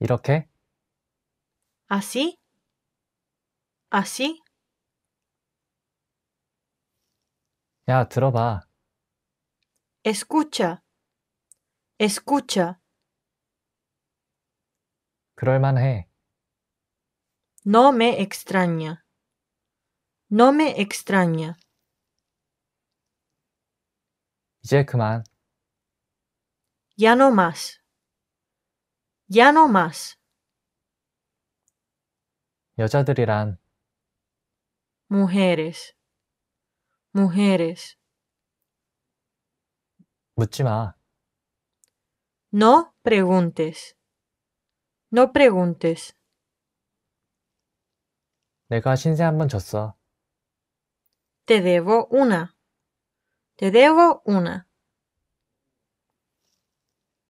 이렇게 así así Ya, 들어봐. escucha escucha no me extraña no me extraña 이제 ya no más ya no más. 여자들이란 mujeres, mujeres. 묻지 No preguntes. No preguntes. De Te debo una. Te debo una.